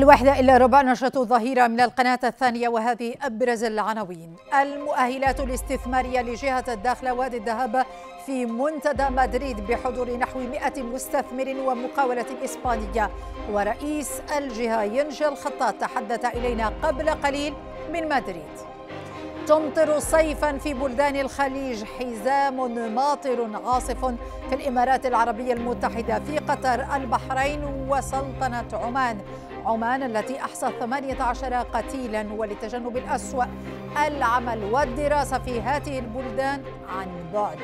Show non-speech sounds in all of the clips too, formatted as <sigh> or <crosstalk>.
الواحدة إلا ربع نشرة ظهيرة من القناة الثانية وهذه أبرز العناوين المؤهلات الاستثمارية لجهة الداخل وادي الذهب في منتدى مدريد بحضور نحو 100 مستثمر ومقاولة إسبانية ورئيس الجهة ينجي الخطاط تحدث إلينا قبل قليل من مدريد تمطر صيفا في بلدان الخليج حزام ماطر عاصف في الامارات العربيه المتحده في قطر البحرين وسلطنه عمان عمان التي أحصت 18 قتيلا ولتجنب الأسوأ العمل والدراسة في هذه البلدان عن بعد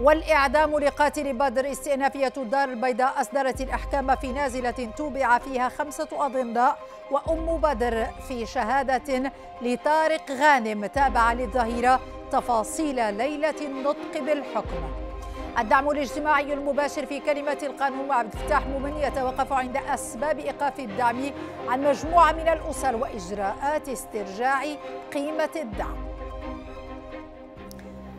والإعدام لقاتل بدر استئنافية الدار البيضاء أصدرت الأحكام في نازلة توبع فيها خمسة اضنداء وأم بدر في شهادة لطارق غانم تابع للظهيرة تفاصيل ليلة النطق بالحكم الدعم الاجتماعي المباشر في كلمة القانون وعبد الفتاح مؤمن يتوقف عند أسباب إيقاف الدعم عن مجموعة من الأسر وإجراءات استرجاع قيمة الدعم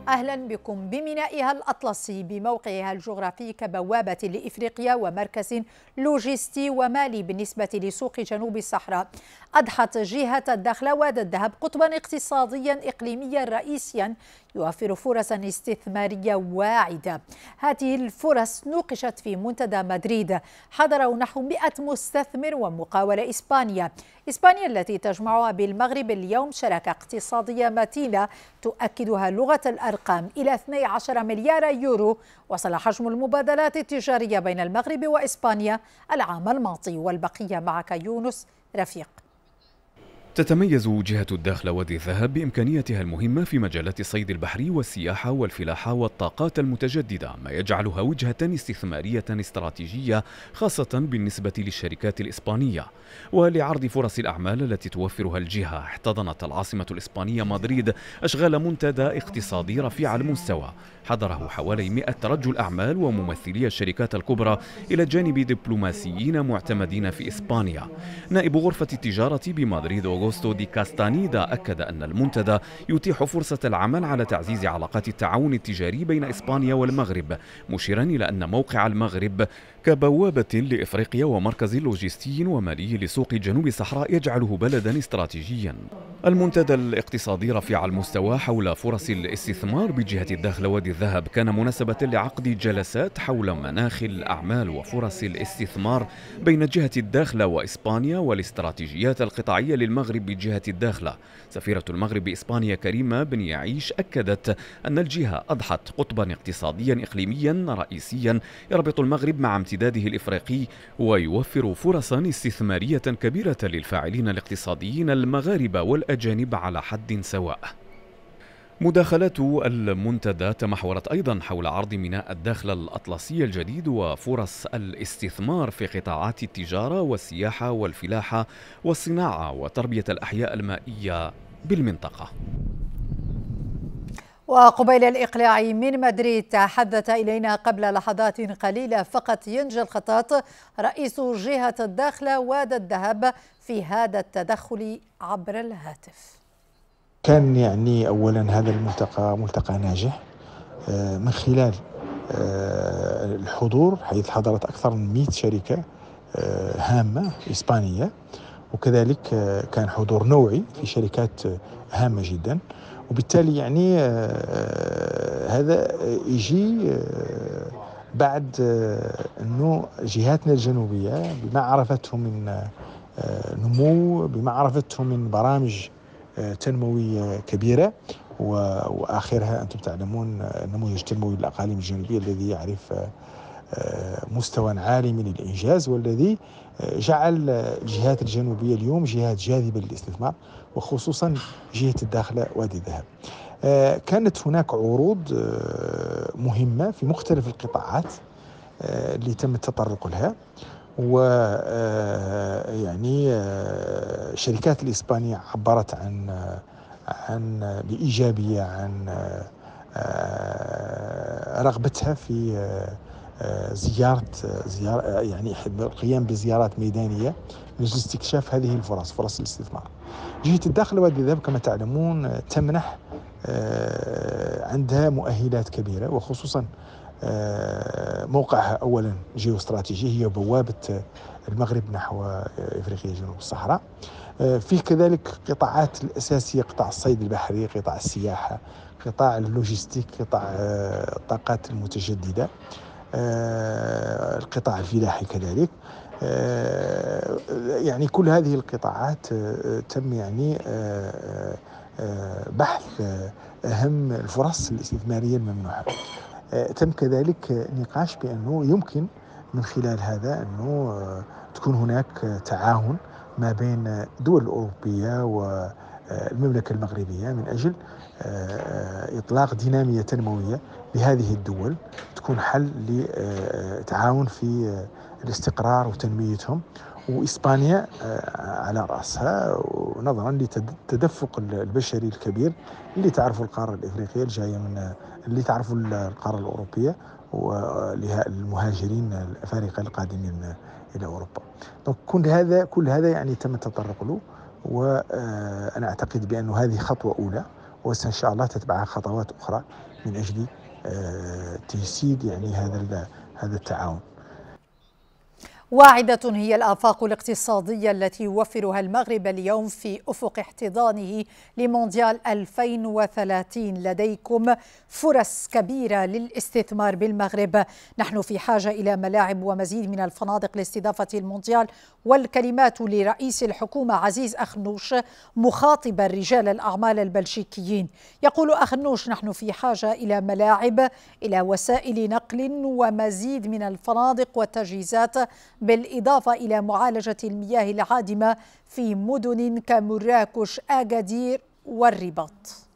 اهلا بكم بمينائها الاطلسي بموقعها الجغرافي كبوابه لافريقيا ومركز لوجستي ومالي بالنسبه لسوق جنوب الصحراء اضحت جهه الدخل واد الذهب قطبا اقتصاديا اقليميا رئيسيا يوفر فرصا استثمارية واعدة هذه الفرص نوقشت في منتدى مدريد حضره نحو 100 مستثمر ومقاولة إسبانيا إسبانيا التي تجمعها بالمغرب اليوم شراكة اقتصادية متينة تؤكدها لغة الأرقام إلى 12 مليار يورو وصل حجم المبادلات التجارية بين المغرب وإسبانيا العام الماضي والبقية معك يونس رفيق تتميز جهة الداخل وادي الذهب بإمكانياتها المهمة في مجالات الصيد البحري والسياحة والفلاحة والطاقات المتجددة ما يجعلها وجهة استثمارية استراتيجية خاصة بالنسبة للشركات الإسبانية ولعرض فرص الأعمال التي توفرها الجهة احتضنت العاصمة الإسبانية مدريد أشغال منتدى اقتصادي رفيع المستوى حضره حوالي 100 رجل أعمال وممثلي الشركات الكبرى إلى جانب دبلوماسيين معتمدين في إسبانيا نائب غرفة التجارة بمدريد أغوستو دي كاستانيدا أكد أن المنتدى يتيح فرصة العمل على تعزيز علاقات التعاون التجاري بين إسبانيا والمغرب مشيرا إلى أن موقع المغرب كبوابة لإفريقيا ومركز لوجستي ومالي لسوق جنوب الصحراء يجعله بلدا استراتيجيا المنتدى الاقتصادي رفيع المستوى حول فرص الاستثمار بجهة الدخل وادي الذهب كان مناسبة لعقد جلسات حول مناخ الأعمال وفرص الاستثمار بين جهة الداخل وإسبانيا والاستراتيجيات القطاعية للمغرب بجهة الداخل سفيرة المغرب إسبانيا كريمة بن يعيش أكدت أن الجهة أضحت قطبا اقتصاديا إقليميا رئيسيا يربط المغرب مع امتداد امتداده الإفريقي ويوفر فرصا استثمارية كبيرة للفاعلين الاقتصاديين المغاربة والأجانب على حد سواء مداخلات المنتدى تمحورت أيضا حول عرض ميناء الداخل الأطلسي الجديد وفرص الاستثمار في قطاعات التجارة والسياحة والفلاحة والصناعة وتربية الأحياء المائية بالمنطقة وقبيل الإقلاع من مدريد تحدث إلينا قبل لحظات قليلة فقط ينجى الخطاط رئيس جهة الداخلة واد الذهب في هذا التدخل عبر الهاتف كان يعني أولا هذا الملتقى ملتقى ناجح آه، من خلال آه، الحضور حيث حضرت أكثر من 100 شركة آه، هامة إسبانية وكذلك كان حضور نوعي في شركات هامة جداً وبالتالي يعني آه، آه، هذا يجي آه، بعد انه جهاتنا الجنوبيه بما عرفته من نمو بما عرفته من برامج تنمويه كبيره واخرها انتم تعلمون النموذج التنموي للاقاليم الجنوبيه الذي يعرف مستوى عالي من الانجاز والذي جعل الجهات الجنوبيه اليوم جهات جاذبه للاستثمار وخصوصا جهة الداخلة وادي الذهب. آه، كانت هناك عروض آه، مهمة في مختلف القطاعات آه، اللي تم التطرق لها و يعني الشركات الإسبانية عبرت عن عن بإيجابية عن رغبتها في زيارة زيارة يعني القيام بزيارات ميدانية من أجل استكشاف هذه الفرص فرص الاستثمار جهة الداخل وادي الذهب كما تعلمون آه، تمنح آه، عندها مؤهلات كبيرة وخصوصا آه، موقعها أولا جيوستراتيجي هي بوابة المغرب نحو إفريقيا جنوب الصحراء فيه كذلك قطاعات الأساسية قطاع الصيد البحري قطاع السياحة قطاع اللوجستيك قطاع الطاقات المتجددة القطاع الفلاحي كذلك آه، يعني كل هذه القطاعات آه، آه، تم يعني بحث أهم الفرص الاستثمارية الممنوحة تم كذلك نقاش بأنه يمكن من خلال هذا أنه تكون هناك تعاون ما بين دول الأوروبية والمملكة المغربية من أجل إطلاق دينامية تنموية لهذه الدول يكون حل لتعاون آه، في آه، الاستقرار وتنميتهم وإسبانيا آه، على رأسها نظرا لتدفق البشري الكبير اللي تعرفه القارة الإفريقية الجاية من اللي تعرفه القارة الأوروبية المهاجرين الأفارقة القادمين إلى أوروبا دونك كل هذا كل هذا يعني تم التطرق له وأنا أعتقد بأن هذه خطوة أولى وإن شاء الله تتبعها خطوات أخرى من أجل آه، تجسيد يعني هذا هذا التعاون واعدة هي الآفاق الاقتصادية التي يوفرها المغرب اليوم في أفق احتضانه لمونديال 2030 لديكم فرص كبيرة للاستثمار بالمغرب نحن في حاجة إلى ملاعب ومزيد من الفنادق لاستضافة المونديال والكلمات لرئيس الحكومة عزيز أخنوش مخاطبا رجال الأعمال البلجيكيين يقول أخنوش نحن في حاجة إلى ملاعب إلى وسائل نقل ومزيد من الفنادق والتجهيزات بالإضافة إلى معالجة المياه العادمة في مدن كمراكش أجدير والرباط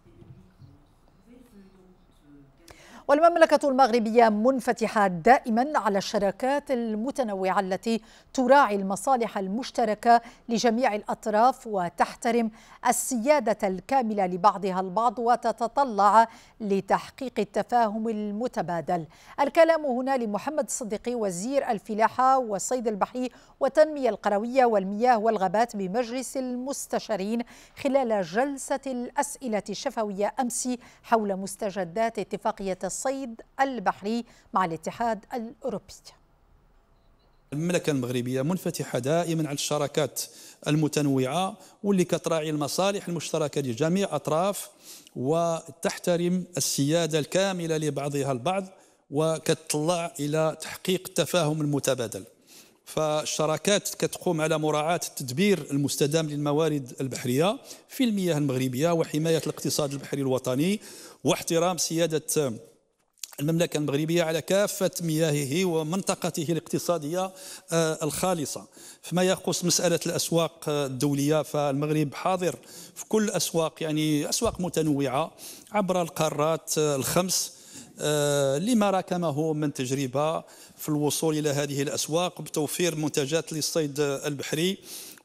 والمملكة المغربية منفتحة دائما على الشراكات المتنوعة التي تراعي المصالح المشتركة لجميع الأطراف وتحترم السيادة الكاملة لبعضها البعض وتتطلع لتحقيق التفاهم المتبادل الكلام هنا لمحمد الصديقي وزير الفلاحة والصيد البحري والتنمية القروية والمياه والغابات بمجلس المستشارين خلال جلسة الأسئلة الشفوية أمس حول مستجدات اتفاقية الصين الصيد البحري مع الاتحاد الأوروبي المملكة المغربية منفتحة دائما على الشراكات المتنوعة واللي كتراعي المصالح المشتركة لجميع أطراف وتحترم السيادة الكاملة لبعضها البعض وكتطلع إلى تحقيق التفاهم المتبادل فالشراكات كتقوم على مراعاة التدبير المستدام للموارد البحرية في المياه المغربية وحماية الاقتصاد البحري الوطني واحترام سيادة المملكة المغربية على كافة مياهه ومنطقته الاقتصادية آه، الخالصة فيما يخص مسألة الأسواق آه، الدولية فالمغرب حاضر في كل أسواق يعني أسواق متنوعة عبر القارات آه، الخمس لما راكمه من تجربة في الوصول إلى هذه الأسواق بتوفير منتجات للصيد البحري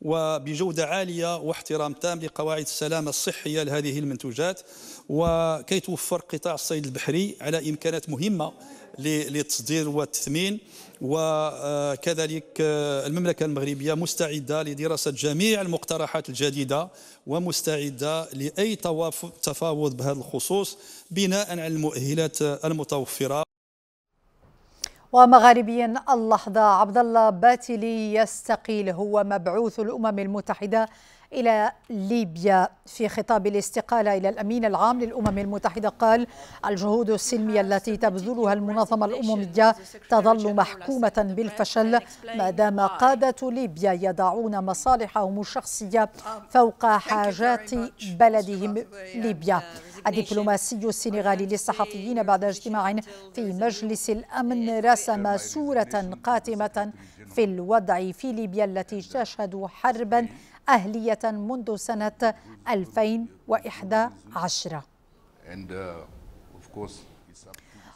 وبجودة عالية واحترام تام لقواعد السلامة الصحية لهذه المنتوجات وكي توفر قطاع الصيد البحري على إمكانات مهمة للتصدير والتثمين وكذلك آه، المملكة المغربية مستعدة لدراسة جميع المقترحات الجديدة ومستعدة لأي تفاوض بهذا الخصوص بناء على المؤهلات المتوفرة ومغاربيا اللحظة عبد الله باتلي يستقيل هو مبعوث الأمم المتحدة إلى ليبيا في خطاب الاستقالة إلى الأمين العام للأمم المتحدة قال الجهود السلمية التي تبذلها المنظمة الأممية تظل محكومة بالفشل ما دام قادة ليبيا يضعون مصالحهم الشخصية فوق حاجات بلدهم ليبيا الدبلوماسي السنغالي للصحفيين بعد اجتماع في مجلس الأمن رسم صورة قاتمة في الوضع في ليبيا التي تشهد حربا أهلية منذ سنة 2011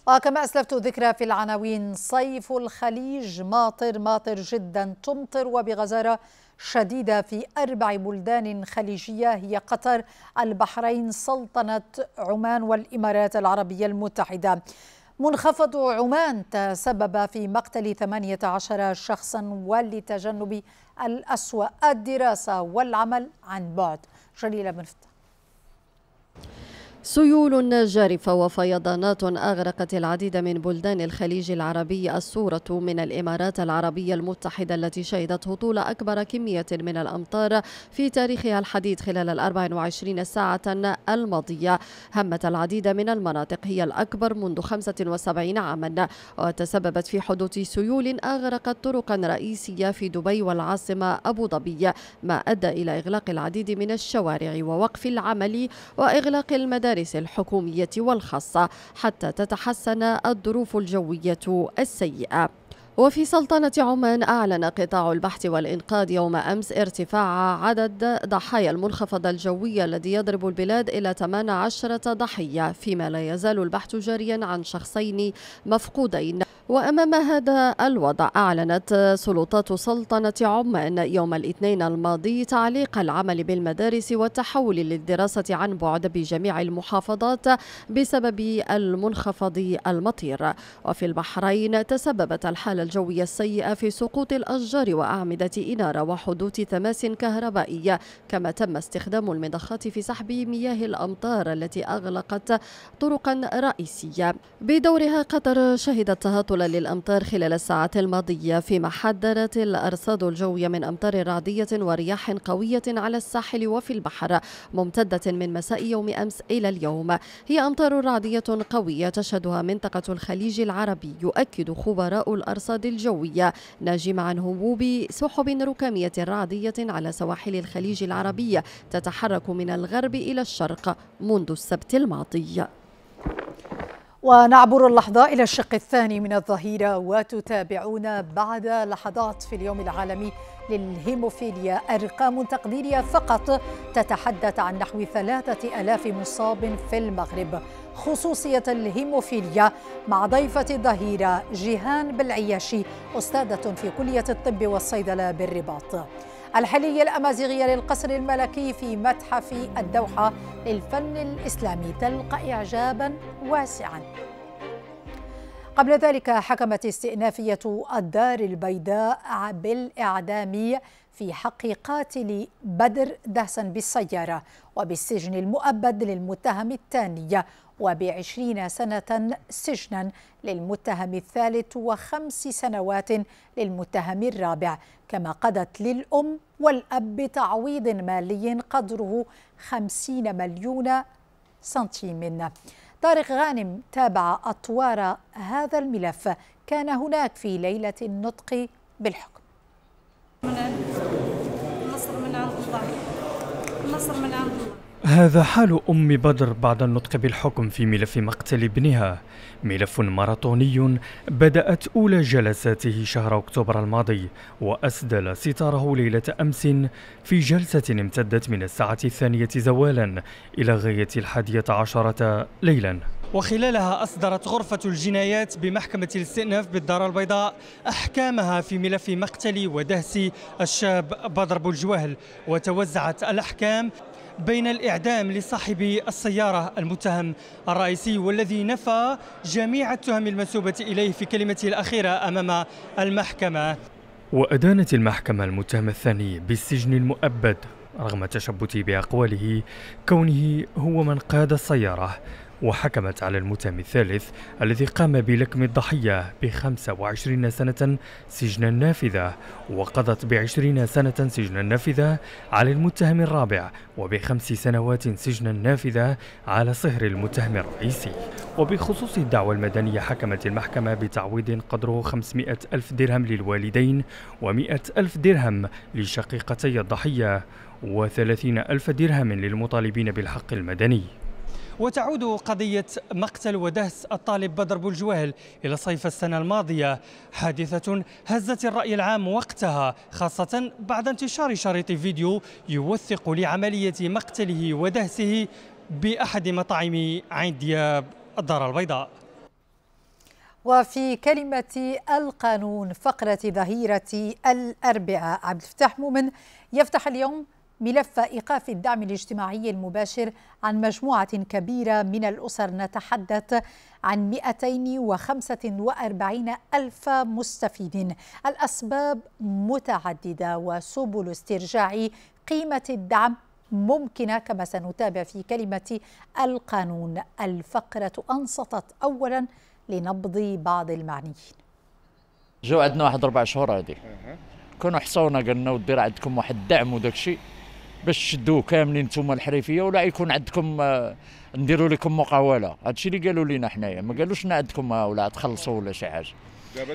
وكما uh, آه، أسلفت ذكرى في العناوين صيف الخليج ماطر ماطر جدا تمطر وبغزارة شديدة في أربع بلدان خليجية هي قطر البحرين سلطنة عمان والإمارات العربية المتحدة منخفض عمان تسبب في مقتل 18 شخصا ولتجنب الأسوأ الدراسة والعمل عن بعد جليلة بنفتح سيول جارفة وفيضانات أغرقت العديد من بلدان الخليج العربي الصورة من الإمارات العربية المتحدة التي شهدت هطول أكبر كمية من الأمطار في تاريخها الحديث خلال ال 24 ساعة الماضية همت العديد من المناطق هي الأكبر منذ 75 عاما وتسببت في حدوث سيول أغرقت طرقا رئيسية في دبي والعاصمة أبو ظبي ما أدى إلى إغلاق العديد من الشوارع ووقف العمل وإغلاق المدارس المدارس الحكومية والخاصة حتى تتحسن الظروف الجوية السيئة وفي سلطنة عمان أعلن قطاع البحث والإنقاذ يوم أمس ارتفاع عدد ضحايا المنخفض الجوي الذي يضرب البلاد إلى 18 ضحية فيما لا يزال البحث جاريا عن شخصين مفقودين وأمام هذا الوضع أعلنت سلطات سلطنة عمان يوم الاثنين الماضي تعليق العمل بالمدارس والتحول للدراسة عن بعد بجميع المحافظات بسبب المنخفض المطير وفي البحرين تسببت الحالة الجوية السيئة في سقوط الأشجار وأعمدة إنارة وحدوث تماس كهربائية كما تم استخدام المضخات في سحب مياه الأمطار التي أغلقت طرقا رئيسية بدورها قطر شهدت تهاطل تسلل للأمطار خلال الساعات الماضية فيما حذرت الأرصاد الجوية من أمطار رعدية ورياح قوية على الساحل وفي البحر ممتدة من مساء يوم أمس إلى اليوم هي أمطار رعدية قوية تشهدها منطقة الخليج العربي يؤكد خبراء الأرصاد الجوية ناجم عن هبوب سحب ركامية رعدية على سواحل الخليج العربي تتحرك من الغرب إلى الشرق منذ السبت الماضي ونعبر اللحظة إلى الشق الثاني من الظهيرة وتتابعون بعد لحظات في اليوم العالمي للهيموفيليا أرقام تقديرية فقط تتحدث عن نحو ثلاثة ألاف مصاب في المغرب خصوصية الهيموفيليا مع ضيفة الظهيرة جيهان بالعياشي أستاذة في كلية الطب والصيدلة بالرباط الحلية الأمازيغية للقصر الملكي في متحف الدوحة للفن الإسلامي تلقى إعجابا واسعا قبل ذلك حكمت استئنافية الدار البيضاء بالإعدام في حق قاتل بدر دهسا بالسيارة وبالسجن المؤبد للمتهم الثانية وبعشرين سنة سجنا للمتهم الثالث وخمس سنوات للمتهم الرابع كما قضت للأم والأب بتعويض مالي قدره خمسين مليون سنتيم طارق غانم تابع أطوار هذا الملف كان هناك في ليلة النطق بالحكم من النصر من عند الله النصر من عند الله هذا حال أم بدر بعد النطق بالحكم في ملف مقتل ابنها ملف ماراثوني بدأت أولى جلساته شهر أكتوبر الماضي وأسدل ستاره ليلة أمس في جلسة امتدت من الساعة الثانية زوالا إلى غاية الحادية عشرة ليلا وخلالها أصدرت غرفة الجنايات بمحكمة الاستئناف بالدار البيضاء أحكامها في ملف مقتل ودهس الشاب بدر بوجوهل وتوزعت الأحكام بين الإعدام لصاحب السيارة المتهم الرئيسي والذي نفى جميع التهم المنسوبة إليه في كلمته الأخيرة أمام المحكمة وأدانت المحكمة المتهم الثاني بالسجن المؤبد رغم تشبثي بأقواله كونه هو من قاد السيارة وحكمت على المتهم الثالث الذي قام بلكم الضحية ب 25 سنة سجنا نافذة وقضت ب 20 سنة سجنا نافذة على المتهم الرابع وبخمس سنوات سجنا نافذة على صهر المتهم الرئيسي وبخصوص الدعوة المدنية حكمت المحكمة بتعويض قدره 500 ألف درهم للوالدين و100 ألف درهم لشقيقتي الضحية و30 ألف درهم للمطالبين بالحق المدني وتعود قضية مقتل ودهس الطالب بدر بوجوهل إلى صيف السنة الماضية حادثة هزت الرأي العام وقتها خاصة بعد انتشار شريط فيديو يوثق لعملية مقتله ودهسه بأحد مطاعم عين دياب الدار البيضاء وفي كلمة القانون فقرة ظهيرة الأربعاء عبد الفتاح مؤمن يفتح اليوم ملف إيقاف الدعم الاجتماعي المباشر عن مجموعة كبيرة من الأسر نتحدث عن 245 ألف مستفيد الأسباب متعددة وسبل استرجاع قيمة الدعم ممكنة كما سنتابع في كلمة القانون الفقرة أنصتت أولا لنبض بعض المعنيين جو عندنا واحد أربع شهور هذه كانوا حصونا قالنا ودير عندكم واحد الدعم وداك الشيء باش تشدوه كاملين نتوما الحريفيه ولا يكون عندكم آه، نديروا لكم مقاوله هادشي اللي قالوا لنا حنايا ما قالوش عندكم آه، ولا تخلصوا ولا شي حاجه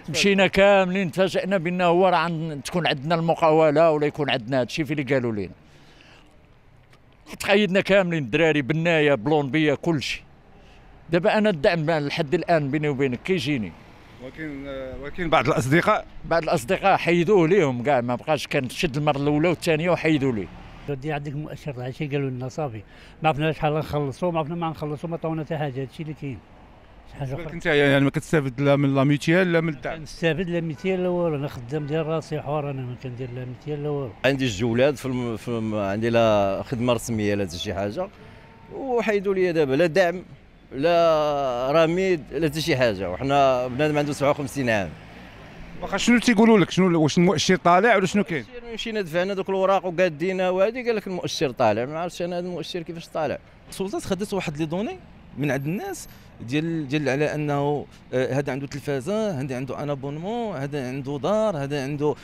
مشينا كاملين تفاجئنا بان هو راه تكون عندنا المقاوله ولا يكون عندنا هادشي اللي قالوا لنا تقيدنا كاملين الدراري بنايه كل كلشي دابا انا الدعم لحد الان بيني وبينك كيجيني ولكن آه، ولكن بعض الاصدقاء بعض الاصدقاء حيدوه ليهم كاع ما بقاش كان شد المره الاولى والثانيه وحيدوا ليه دي عندك مؤشر هذا الشيء قالوا لنا صافي ما عرفنا شحال نخلصوا ما عرفنا ما نخلصوا ما عطونا حتى حاجه هذا الشيء اللي كاين بالنسبه انت يعني ما كتستافد لا من لا ميتيال لا من الدعم كنستافد لا ميتيال لا والو انا خدام ديال راسي حوار انا ما كندير لا ميتيال لا والو عندي جوج ولاد في, الم... في الم... عندي لا خدمه رسميه لا شي حاجه وحيدوا لي دابا لا دعم لا رميد لا حتى شي حاجه وحنا بنادم عنده 57 عام واخا شنو تيقولوا لك شنو واش المؤشر طالع ولا شنو كاين مشينا دفعنا دوك الوراق وقادينا وهذه قال لك المؤشر طالع ما عرفتش انا هذا المؤشر كيفاش طالع السلطات خدات واحد لي دوني من عند الناس ديال ديال على انه آه، هذا عنده تلفازه هذا عنده ان ابونمون هذا عنده دار هذا عنده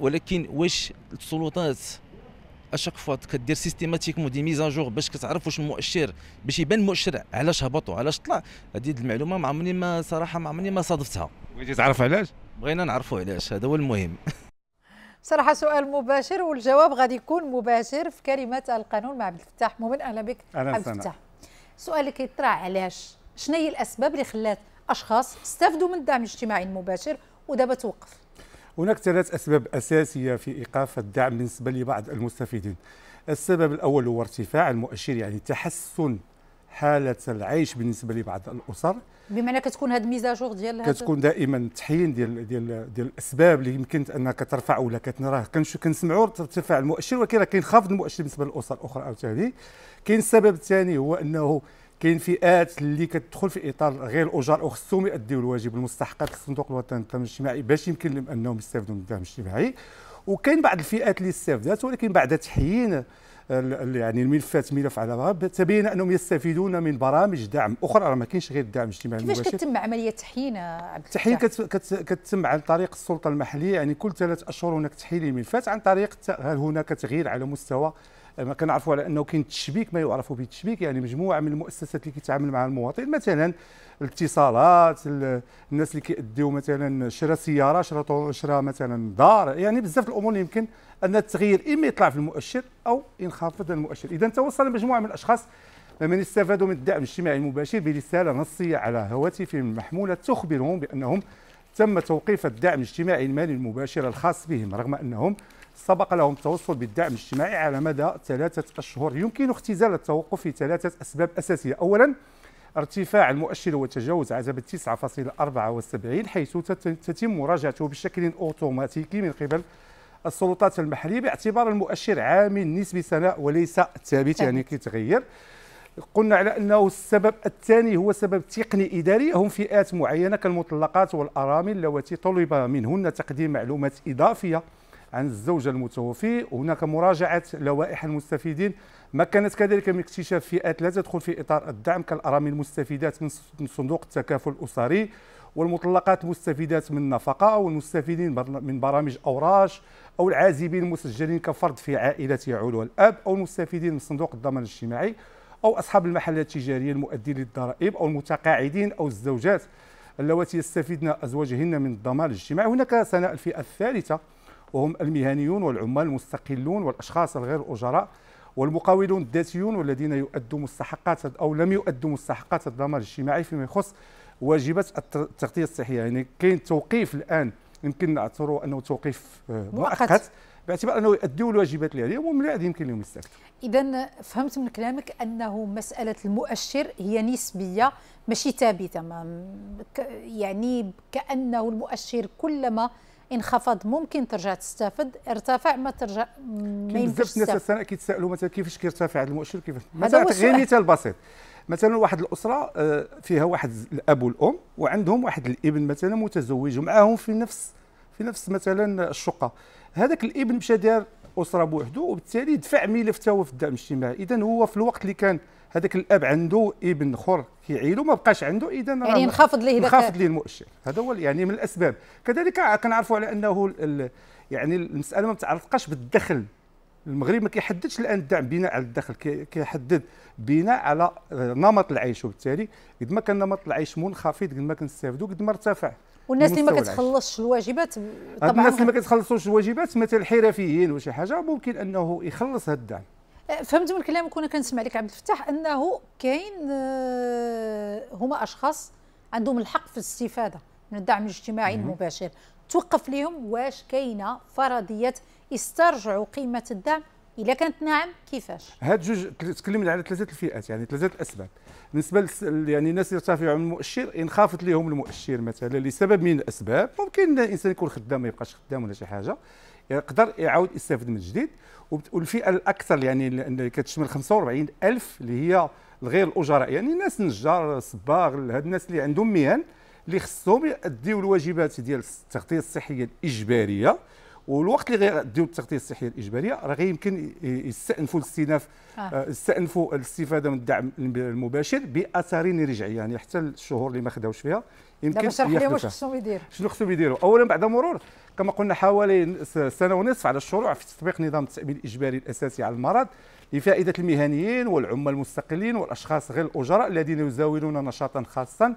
ولكن واش السلطات اشاك فوا كدير سيستيماتيكمون دي ميزا جور باش كتعرف واش المؤشر باش يبان المؤشر علاش هبط وعلاش طلع هذه المعلومه ما عمرني ما صراحه ما عمرني ما صادفتها بغيتي تعرف علاش بغينا نعرفوا علاش هذا هو المهم <laughs> صراحه سؤال مباشر والجواب غادي يكون مباشر في كلمات القانون مع عبد الفتاح مؤمن اهلا بك عبد الفتاح السؤال اللي كيطرح علاش شنو هي الاسباب اللي خلات اشخاص استفدوا من الدعم الاجتماعي المباشر ودابا توقف هناك ثلاث أسباب أساسية في إيقاف الدعم بالنسبة لبعض المستفيدين السبب الأول هو ارتفاع المؤشر يعني تحسن حالة العيش بالنسبة لبعض الأسر بمعنى كتكون هاد الميزاجور ديال كتكون دائما تحيين ديال ديال ديال الاسباب اللي يمكن انها كترفع ولا كتنراه كنسمعوا ارتفاع المؤشر ولكن راه كينخفض المؤشر بالنسبه للاسر الاخرى او ثاني كاين السبب الثاني هو انه كاين فئات اللي كتدخل في اطار غير الاجار وخصهم يؤديوا الواجب المستحقات في الصندوق الوطني للدعم الاجتماعي باش يمكن لهم انهم يستافدوا من الدعم الاجتماعي وكاين بعض الفئات اللي استافدات ولكن بعد تحيين يعني الملفات ملف على بعض تبين انهم يستفيدون من برامج دعم اخرى راه ما كاينش غير الدعم الاجتماعي المباشر كيفاش كتتم عمليه التحيين التحيين كتتم عن طريق السلطه المحليه يعني كل ثلاث اشهر هناك تحيين الملفات عن طريق هل هناك تغيير على مستوى ما كنعرفوا على انه كاين تشبيك ما يعرف بالتشبيك يعني مجموعه من المؤسسات اللي كيتعامل مع المواطن مثلا الاتصالات الناس اللي كيأديو مثلا شرا سياره شرا شرا مثلا دار يعني بزاف الامور اللي يمكن ان التغيير اما يطلع في المؤشر او ينخفض المؤشر اذا توصل مجموعه من الاشخاص من استفادوا من الدعم الاجتماعي المباشر برساله نصيه على هواتفهم المحموله تخبرهم بانهم تم توقيف الدعم الاجتماعي المالي المباشر الخاص بهم رغم انهم سبق لهم التوصل بالدعم الاجتماعي على مدى ثلاثة أشهر يمكن اختزال التوقف في ثلاثة أسباب أساسية أولا ارتفاع المؤشر وتجاوز عزب 9.74 حيث تتم مراجعته بشكل أوتوماتيكي من قبل السلطات المحلية باعتبار المؤشر عامل نسبي سنة وليس ثابت يعني كيتغير قلنا على انه السبب الثاني هو سبب تقني اداري هم فئات معينه كالمطلقات والارامل اللواتي طلب منهن تقديم معلومات اضافيه عن الزوجة المتوفي هناك مراجعة لوائح المستفيدين مكنت كذلك من اكتشاف فئات لا تدخل في إطار الدعم كالأرامل المستفيدات من صندوق التكافل الأسري والمطلقات المستفيدات من النفقة والمستفيدين من برامج أوراش أو العازبين المسجلين كفرد في عائلة علو الأب أو المستفيدين من صندوق الضمان الاجتماعي أو أصحاب المحلات التجارية المؤدين للضرائب أو المتقاعدين أو الزوجات اللواتي يستفيدن أزواجهن من الضمان الاجتماعي هناك سناء الفئة الثالثة وهم المهنيون والعمال المستقلون والأشخاص الغير أجراء والمقاولون الذاتيون والذين يؤدوا مستحقات أو لم يؤدوا مستحقات الضمان الاجتماعي فيما يخص واجبات التغطية الصحية يعني كاين توقيف الآن يمكن نعتبره أنه توقيف آه، مؤقت باعتبار انه يؤديوا الواجبات اللي عليهم ومن بعد يمكن لهم يستفتوا. اذا فهمت من كلامك انه مساله المؤشر هي نسبيه ماشي ثابته يعني كانه المؤشر كلما انخفض ممكن ترجع تستافد ارتفع ما ترجع ما ينفعش بزاف الناس السنه تسالوا مثلا كيفاش كيرتفع هذا المؤشر كيفاش مثلا غير مثال بسيط مثلا واحد الاسره آه، فيها واحد الاب والام وعندهم واحد الابن مثلا متزوج ومعاهم في نفس في نفس مثلا الشقه هذاك الابن مشى دار اسره بوحده وبالتالي دفع ملف هو في الدعم الاجتماعي اذا هو في الوقت اللي كان هذاك الاب عنده ابن اخر كيعيلو ما بقاش عنده اذا يعني انخفض ليه انخفض ليه المؤشر هذا هو يعني من الاسباب كذلك كنعرفوا على انه يعني المساله ما متعلقاش بالدخل المغرب ما كيحددش الان الدعم بناء على الدخل كيحدد بناء على آه، نمط العيش وبالتالي قد ما كان نمط العيش منخفض قد ما كنستافدوا قد ما ارتفع والناس اللي ما كتخلصش الواجبات طبعا الناس اللي ما كتخلصوش الواجبات مثل الحرفيين وشي حاجه ممكن انه يخلص هذا الدعم فهمت من كلامك وانا كنسمع لك عبد الفتاح انه كاين آه، هما اشخاص عندهم الحق في الاستفاده من الدعم الاجتماعي المباشر توقف لهم واش كاينه فرضيه يسترجعوا قيمه الدعم اذا كانت نعم كيفاش هاد جوج تكلمنا على ثلاثه الفئات يعني ثلاثه الاسباب بالنسبه لس... يعني الناس يرتفعوا من المؤشر ان خافت لهم المؤشر مثلا لسبب من الاسباب ممكن الانسان يكون خدام ما يبقاش خدام ولا شي حاجه يقدر يعاود يستافد من جديد والفئه الاكثر يعني اللي كتشمل 45 الف اللي هي الغير الاجراء يعني الناس النجار الصباغ هاد الناس اللي عندهم مهن اللي خصهم يأديو الواجبات ديال التغطيه الصحيه الاجباريه والوقت اللي غيديو التغطيه الصحيه الاجباريه راه غيمكن يستأنفوا الاستئناف آه. آه، يستأنفوا الاستفاده من الدعم المباشر باثار رجعيه يعني حتى الشهور اللي ما خداوش فيها يمكن دابا لي واش خصهم يديروا شنو خصهم يديروا اولا بعد مرور كما قلنا حوالي سنه ونصف على الشروع في تطبيق نظام التامين الاجباري الاساسي على المرض لفائده المهنيين والعمال المستقلين والاشخاص غير الاجراء الذين يزاولون نشاطا خاصا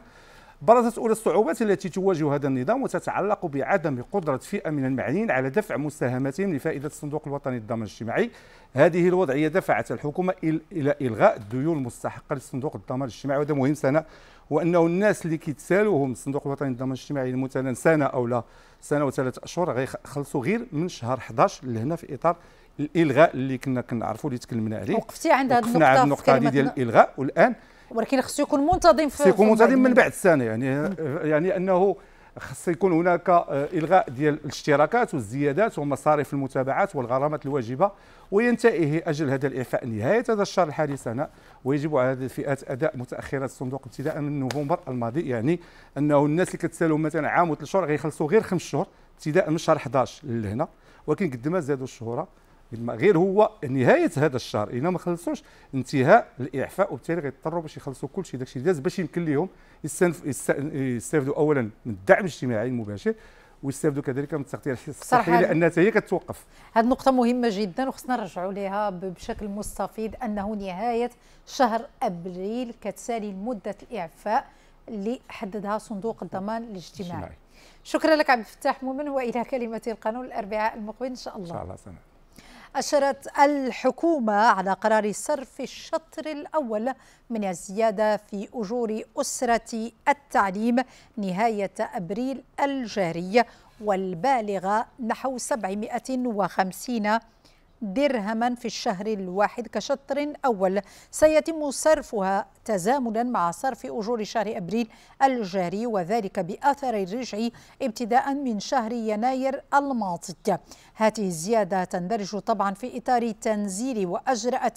برزت أولى الصعوبات التي تواجه هذا النظام وتتعلق بعدم قدرة فئة من المعنيين على دفع مساهماتهم لفائدة الصندوق الوطني للضمان الاجتماعي هذه الوضعية دفعت الحكومة إلى إلغاء الديون المستحقة للصندوق الضمان الاجتماعي وهذا مهم سنة وأنه الناس اللي كيتسالوهم الصندوق الوطني للضمان الاجتماعي مثلا سنة أو لا سنة وثلاث أشهر غيخلصوا غير من شهر 11 لهنا في إطار الالغاء اللي كنا كنعرفوا اللي تكلمنا عليه وقفتي عند هذه النقطه عند النقطه هذه ديال الالغاء والان ولكن خصو يكون منتظم في يكون منتظم من بعد السنه يعني يعني انه خص يكون هناك آه، الغاء ديال الاشتراكات والزيادات ومصاريف المتابعات والغرامات الواجبه وينتهي اجل هذا الاعفاء نهايه هذا الشهر الحالي سنه ويجب على هذه الفئات اداء متاخرات الصندوق ابتداء من نوفمبر الماضي يعني انه الناس اللي كتسالهم مثلا عام وثلاث شهور غيخلصوا غير خمس شهور ابتداء من شهر 11 لهنا ولكن قد ما زادوا الشهوره غير هو نهايه هذا الشهر الا ما خلصوش انتهاء الاعفاء وبالتالي غيضطروا باش يخلصوا كل شيء داكشي داز باش يمكن لهم يستافدوا اولا من الدعم الاجتماعي المباشر ويستافدوا كذلك من التغطيه الصحيه لانها هي كتوقف هذه النقطه مهمه جدا وخصنا نرجعوا لها بشكل مستفيض انه نهايه شهر ابريل كتسالي مده الاعفاء اللي حددها صندوق الضمان الاجتماعي شكرا لك عبد الفتاح مؤمن والى كلمه القانون الاربعاء المقبل ان شاء الله ان شاء الله سنة. أشرت الحكومة على قرار صرف الشطر الأول من الزيادة في أجور أسرة التعليم نهاية أبريل الجاري والبالغة نحو 750 درهما في الشهر الواحد كشطر أول سيتم صرفها تزامنا مع صرف أجور شهر أبريل الجاري وذلك بأثر الرجع ابتداء من شهر يناير الماضي هذه الزيادة تندرج طبعا في إطار تنزيل وأجرأة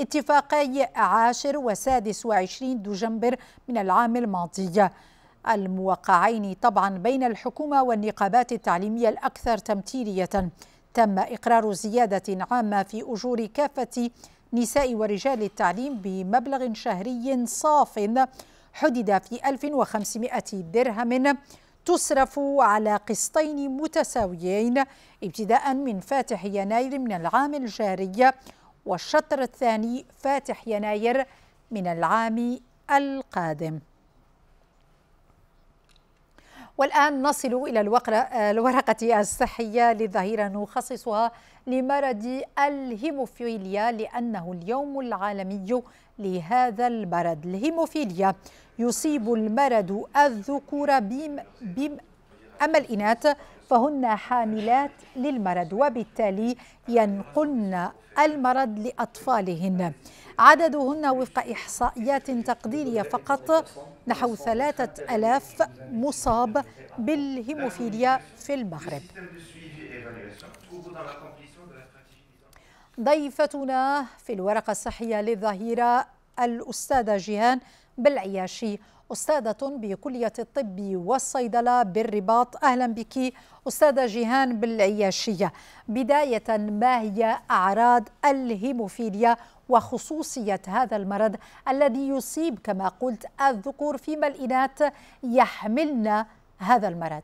اتفاقي عاشر وسادس وعشرين دجنبر من العام الماضي الموقعين طبعا بين الحكومة والنقابات التعليمية الأكثر تمثيلية تم إقرار زيادة عامة في أجور كافة نساء ورجال التعليم بمبلغ شهري صاف حدد في 1500 درهم تصرف على قسطين متساويين ابتداء من فاتح يناير من العام الجاري والشطر الثاني فاتح يناير من العام القادم والآن نصل إلى آه، الورقة الصحية للظهيرة نخصصها لمرض الهيموفيليا لأنه اليوم العالمي لهذا المرض الهيموفيليا يصيب المرض الذكور بم, بم أما الإناث فهن حاملات للمرض وبالتالي ينقلن المرض لأطفالهن عددهن وفق إحصائيات تقديرية فقط نحو ثلاثة ألاف مصاب بالهيموفيليا في المغرب ضيفتنا في الورقة الصحية للظهيرة الأستاذة جيهان بالعياشي أستاذة بكلية الطب والصيدلة بالرباط أهلا بك أستاذة جيهان بالعياشية بداية ما هي أعراض الهيموفيليا وخصوصية هذا المرض الذي يصيب كما قلت الذكور فيما الإناث يحملن هذا المرض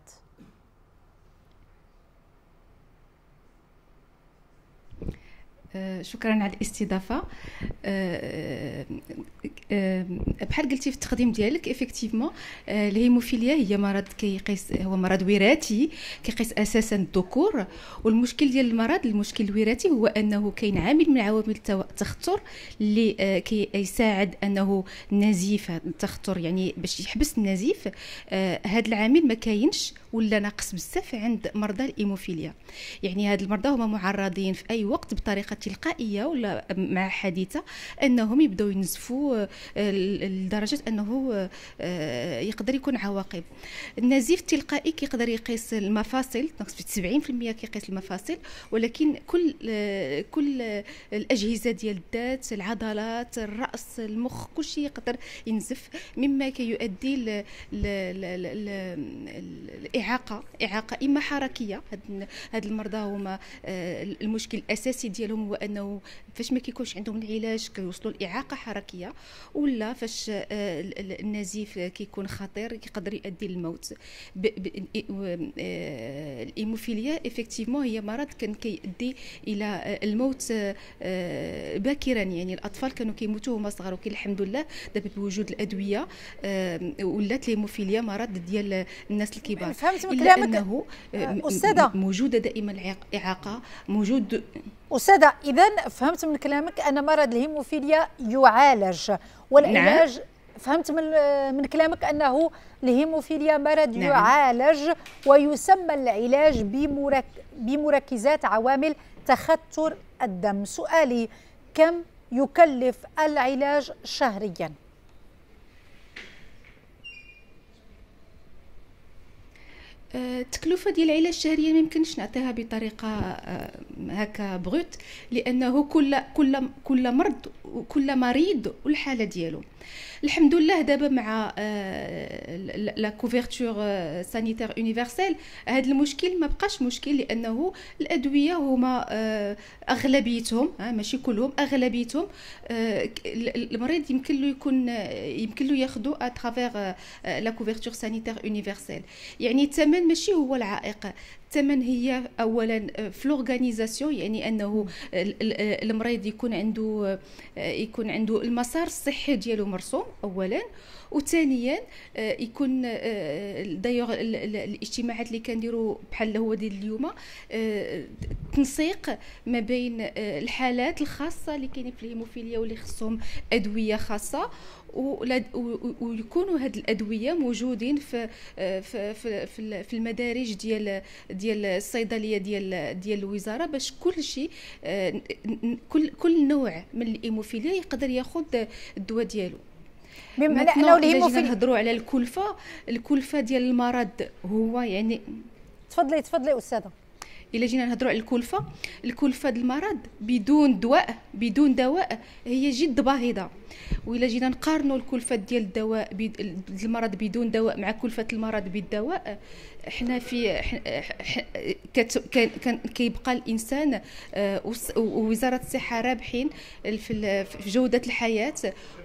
آه، شكرا على الاستضافه آه، آه، بحال قلتي في التقديم ديالك افكتيفمون الهيموفيليا هي مرض كيقيس هو مرض وراثي كيقيس اساسا الذكور والمشكل ديال المرض المشكل الوراثي هو انه كاين عامل من عوامل التخطر اللي كيساعد انه النزيف التخطر يعني باش يحبس النزيف هذا العامل ما كاينش ولا ناقص بزاف عند مرضى الهيموفيليا يعني هاد المرضى هما معرضين في اي وقت بطريقه تلقائيه ولا مع حادثه انهم يبداو ينزفوا آه، لدرجه انه آه، آه، يقدر يكون عواقب النزيف التلقائي كيقدر يقيس المفاصل 70% كيقيس المفاصل ولكن كل كل الاجهزه ديال الذات العضلات الراس المخ كلشي يقدر ينزف مما كيؤدي ل الاعاقه اعاقه اما حركيه هاد المرضى هما المشكل الاساسي ديالهم هو انه فاش ما كيكونش عندهم العلاج كيوصلوا لاعاقه حركيه ولا فاش آه، النزيف كيكون خطير كيقدر يؤدي للموت آه، الايموفيليا ايفيكتيفمون هي مرض كان كيؤدي الى آه، الموت باكرا يعني الاطفال كانوا كيموتوا وهما صغار ولكن الحمد لله دابا بوجود الادويه ولات الايموفيليا مرض ديال الناس الكبار فهمت من كلامك انه استاذه موجوده دائما الاعاقه موجود أستاذة إذا فهمت من كلامك أن مرض الهيموفيليا يعالج والعلاج نعم. فهمت من من كلامك انه الهيموفيليا مرض نعم. يعالج ويسمى العلاج بمرك بمركزات عوامل تختر الدم سؤالي كم يكلف العلاج شهريا التكلفه آه، ديال العلاج الشهريه ما يمكنش نعطيها بطريقه آه، هكا بغوت لانه كل كل كل مرض وكل مريض والحاله ديالو الحمد لله دابا مع آه، لا كوفيرتور سانيتير يونيفرسيل هذا المشكل ما بقاش مشكل لانه الادويه هما آه، اغلبيتهم آه، ماشي كلهم اغلبيتهم المريض يمكن له يكون يمكن له ياخذو اترافير لا كوفيرتور سانيتير يونيفرسيل يعني الثمن ماشي هو العائق الثمن هي اولا آه، في لورغانيزاسيون يعني انه آه، المريض يكون عنده آه، يكون عنده المسار الصحي ديالو مرسوم اولا وثانيا آه، يكون آه، آه، دايوغ الاجتماعات اللي كنديروا بحال هو ديال اليوم تنسيق ما بين الحالات الخاصه اللي كاينين في الهيموفيليا واللي خصهم ادويه خاصه ويكونوا هاد الادويه موجودين في في في, المدارج ديال ديال الصيدليه ديال ديال الوزاره باش كل شيء كل كل نوع من الايموفيليا يقدر ياخذ الدواء ديالو بما انا ولا يهمو نهضروا على الكلفه الكلفه ديال المرض هو يعني تفضلي تفضلي استاذه الا جينا نهضروا على الكلفه الكلفه د المرض بدون دواء بدون دواء هي جد باهظه والا جينا نقارنوا الكلفه ديال الدواء المرض بدون دواء مع كلفه المرض بالدواء حنا في كان... كيبقى الانسان آه، ووزاره الصحه رابحين في جوده الحياه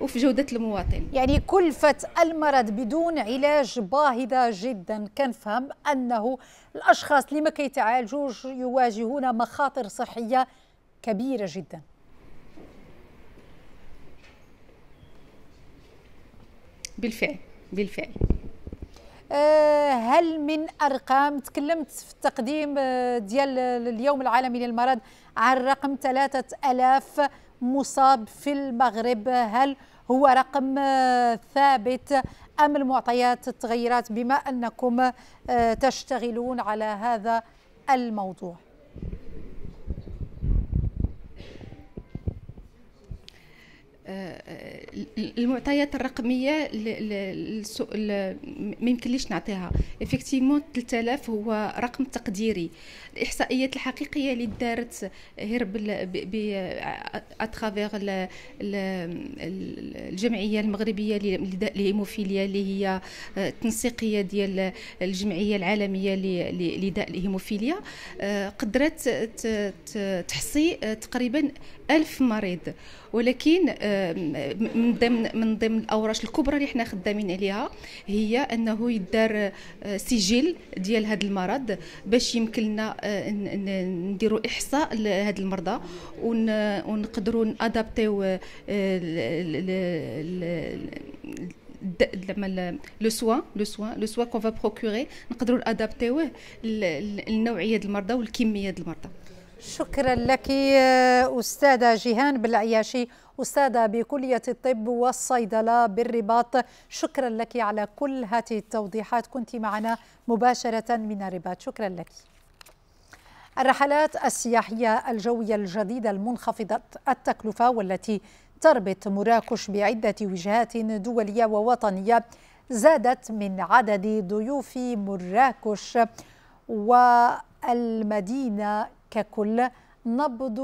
وفي جوده المواطن يعني كلفه المرض بدون علاج باهظه جدا كنفهم انه الأشخاص اللي ما كيتعالجوش يواجهون مخاطر صحية كبيرة جدا بالفعل بالفعل آه، هل من ارقام تكلمت في التقديم آه، ديال اليوم العالمي للمرض عن رقم 3000 مصاب في المغرب هل هو رقم آه، ثابت أم المعطيات التغيرات بما أنكم آه، تشتغلون على هذا الموضوع المعطيات الرقميه ما يمكنليش نعطيها افكتيفمون 3000 هو رقم تقديري الاحصائيات الحقيقيه اللي دارت غير اترافيغ الجمعيه المغربيه للهيموفيليا اللي هي آه، التنسيقيه ديال الجمعيه العالميه لداء الهيموفيليا آه، قدرت تحصي آه، تقريبا 1000 مريض ولكن آه، من ضمن من ضمن الاوراش الكبرى اللي حنا خدامين عليها هي انه يدار آه، سجل ديال هذا المرض باش يمكن لنا آه، نديروا احصاء لهاد المرضى ونقدروا نادابتيو زعما لو سوا لو سوا لو سوا كون فا بروكوري نقدروا نادابتيوه للنوعيه ديال المرضى والكميه ديال المرضى شكرا لك أستاذة جيهان بالعياشي أستاذة بكلية الطب والصيدلة بالرباط شكرا لك على كل هذه التوضيحات كنت معنا مباشرة من الرباط شكرا لك الرحلات السياحية الجوية الجديدة المنخفضة التكلفة والتي تربط مراكش بعدة وجهات دولية ووطنية زادت من عدد ضيوف مراكش والمدينة ككل نبض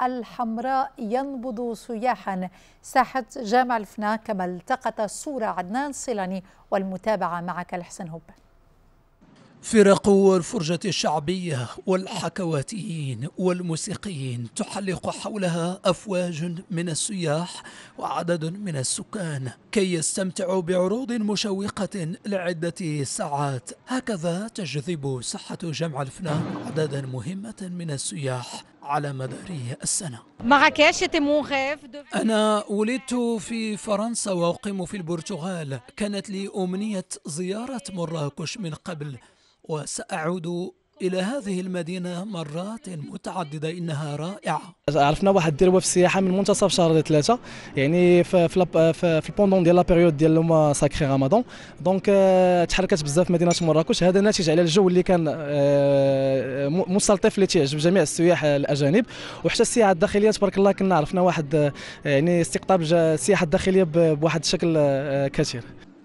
الحمراء ينبض سياحا ساحة جامع الفنا كما التقط الصورة عدنان صلاني والمتابعة معك الحسن هبان فرق والفرجة الشعبية والحكواتيين والموسيقيين تحلق حولها أفواج من السياح وعدد من السكان كي يستمتعوا بعروض مشوقة لعدة ساعات هكذا تجذب صحة جمع الفناء عددا مهمة من السياح على مدار السنة أنا ولدت في فرنسا وأقيم في البرتغال كانت لي أمنية زيارة مراكش من قبل وسأعود إلى هذه المدينة مرات متعددة إنها رائعة عرفنا واحد الدروة في السياحة من منتصف شهر ثلاثة يعني في في في البوندون ديال لابيريود ديال لما ساكري رمضان دونك تحركت بزاف مدينة مراكش هذا ناتج على الجو اللي كان آه، مستلطف اللي تيعجب جميع السياح آه، الأجانب وحتى السياحة الداخلية تبارك الله كنا عرفنا واحد آه، يعني استقطاب السياحة الداخلية بواحد الشكل كثير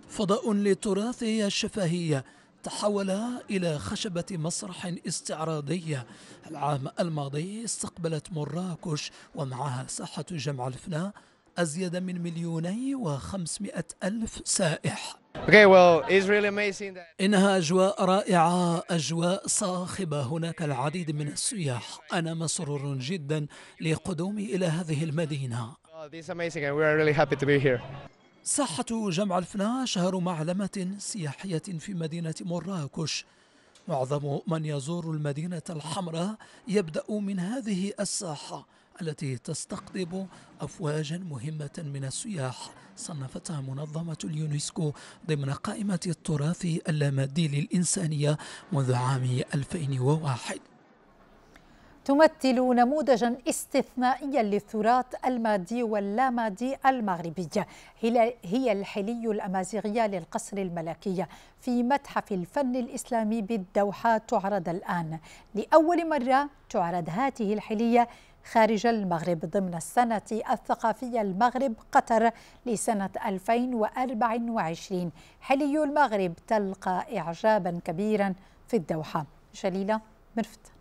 فضاء لتراثه الشفهية تحول إلى خشبة مسرح استعراضية العام الماضي استقبلت مراكش ومعها ساحة جمع الفناء أزيد من مليوني وخمسمائة ألف سائح Okay, well, it's really amazing that... إنها أجواء رائعة أجواء صاخبة هناك العديد من السياح أنا مسرور جدا لقدومي إلى هذه المدينة oh, this is amazing and we are really happy to be here. ساحة جمع الفناء شهر معلمة سياحية في مدينة مراكش معظم من يزور المدينة الحمراء يبدأ من هذه الساحة التي تستقطب أفواجا مهمة من السياح صنفتها منظمة اليونسكو ضمن قائمة التراث اللامادي للإنسانية منذ عام 2001 تمثل نموذجا استثنائيا للتراث المادي واللامادي المغربي هي الحلي الأمازيغية للقصر الملكي في متحف الفن الإسلامي بالدوحة تعرض الآن لأول مرة تعرض هذه الحلية خارج المغرب ضمن السنة الثقافية المغرب قطر لسنة 2024 حلي المغرب تلقى إعجابا كبيرا في الدوحة جليلة مرفت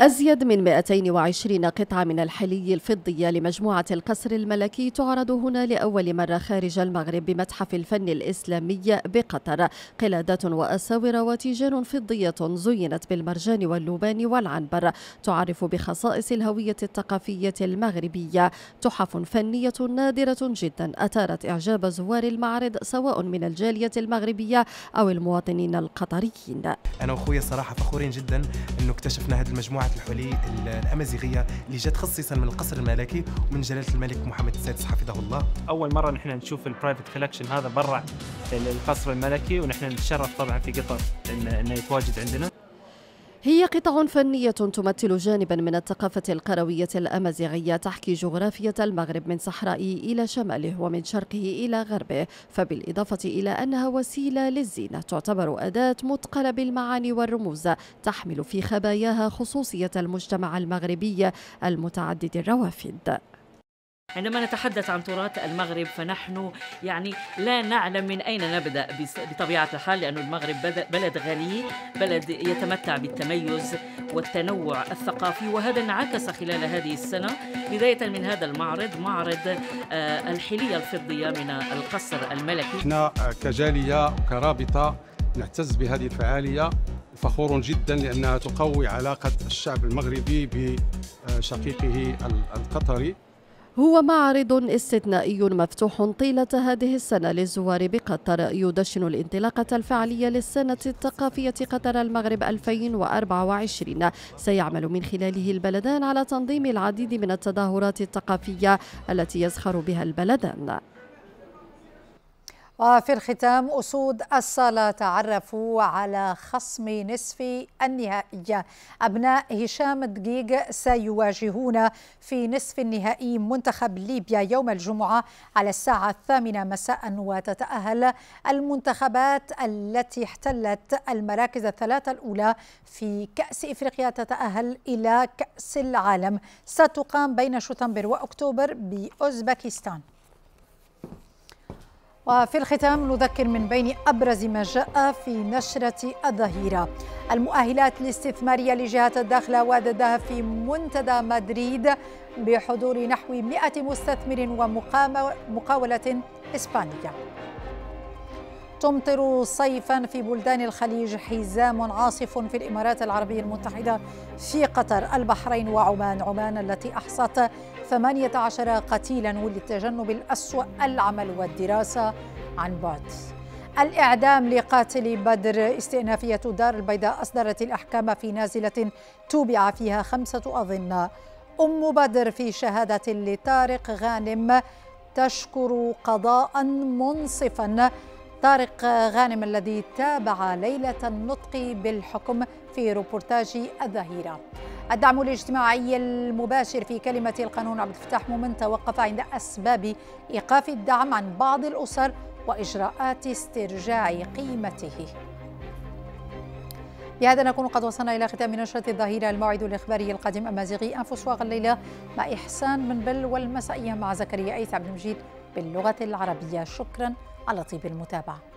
أزيد من 220 قطعة من الحلي الفضية لمجموعة القصر الملكي تعرض هنا لأول مرة خارج المغرب بمتحف الفن الإسلامي بقطر قلادات وأساور وتيجان فضية زينت بالمرجان واللبان والعنبر تعرف بخصائص الهوية الثقافية المغربية تحف فنية نادرة جدا أثارت إعجاب زوار المعرض سواء من الجالية المغربية أو المواطنين القطريين أنا وأخويا صراحة فخورين جدا أنه اكتشفنا هذه المجموعة مجموعة الحلي الأمازيغية اللي جات خصيصا من القصر الملكي ومن جلالة الملك محمد السادس حفظه الله أول مرة نحن نشوف البرايفت كولكشن هذا برا القصر الملكي ونحن نتشرف طبعا في قطر إنه إن يتواجد عندنا هي قطع فنية تمثل جانبا من الثقافة القروية الأمازيغية تحكي جغرافية المغرب من صحرائه إلى شماله ومن شرقه إلى غربه فبالإضافة إلى أنها وسيلة للزينة تعتبر أداة متقنة بالمعاني والرموز تحمل في خباياها خصوصية المجتمع المغربي المتعدد الروافد عندما نتحدث عن تراث المغرب فنحن يعني لا نعلم من أين نبدأ بطبيعة الحال لأن المغرب بلد غني بلد يتمتع بالتميز والتنوع الثقافي وهذا انعكس خلال هذه السنة بداية من هذا المعرض معرض آه، الحلية الفضية من القصر الملكي احنا آه، كجالية وكرابطة نعتز بهذه الفعالية فخور جدا لأنها تقوي علاقة الشعب المغربي بشقيقه آه، القطري هو معرض استثنائي مفتوح طيلة هذه السنة للزوار بقطر يدشن الانطلاقة الفعلية للسنة الثقافية قطر المغرب 2024 سيعمل من خلاله البلدان على تنظيم العديد من التظاهرات الثقافية التي يزخر بها البلدان وفي الختام أسود الصالة تعرفوا على خصم نصف النهائي أبناء هشام دقيق سيواجهون في نصف النهائي منتخب ليبيا يوم الجمعة على الساعة الثامنة مساء وتتأهل المنتخبات التي احتلت المراكز الثلاثة الأولى في كأس إفريقيا تتأهل إلى كأس العالم ستقام بين شتنبر وأكتوبر بأوزبكستان وفي الختام نذكر من بين أبرز ما جاء في نشرة الظهيرة المؤهلات الاستثمارية لجهة الدخل وددها في منتدى مدريد بحضور نحو 100 مستثمر ومقاولة إسبانية تمطر صيفا في بلدان الخليج حزام عاصف في الإمارات العربية المتحدة في قطر البحرين وعمان عمان التي أحصت 18 قتيلا وللتجنب الأسوأ العمل والدراسة عن بعد الإعدام لقاتل بدر استئنافية دار البيضاء أصدرت الأحكام في نازلة توبع فيها خمسة أظن أم بدر في شهادة لطارق غانم تشكر قضاء منصفا طارق غانم الذي تابع ليلة النطق بالحكم في روبورتاج الظهيرة الدعم الاجتماعي المباشر في كلمة القانون عبد الفتاح مؤمن توقف عند أسباب إيقاف الدعم عن بعض الأسر وإجراءات استرجاع قيمته بهذا نكون قد وصلنا إلى ختام نشرة الظهيرة الموعد الإخباري القادم أمازيغي أنفس وغ الليلة مع إحسان من بل والمسائية مع زكريا أيث عبد المجيد باللغة العربية شكراً على طيب المتابعه